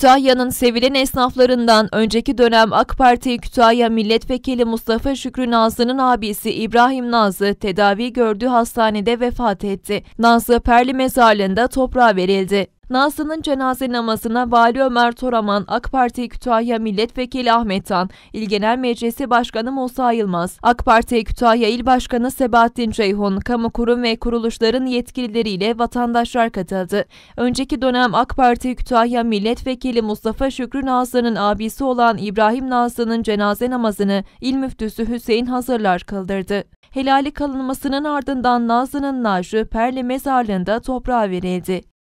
Kütahya'nın sevilen esnaflarından önceki dönem AK Parti Kütahya Milletvekili Mustafa Şükrü Nazlı'nın abisi İbrahim Nazlı tedavi gördüğü hastanede vefat etti. Nazlı Perli mezarlığında toprağa verildi. Nazlı'nın cenaze namazına Vali Ömer Toraman, AK Parti Kütahya Milletvekili Ahmet Tan, İl Genel Meclisi Başkanı Musa Yılmaz, AK Parti Kütahya İl Başkanı Sebahattin Ceyhun, kamu kurum ve kuruluşların yetkilileriyle vatandaşlar katıldı. Önceki dönem AK Parti Kütahya Milletvekili Mustafa Şükrü Nazlı'nın abisi olan İbrahim Nazlı'nın cenaze namazını İl Müftüsü Hüseyin Hazırlar kıldırdı. Helali kalınmasının ardından Nazlı'nın naaşı Perli mezarlığında toprağa verildi.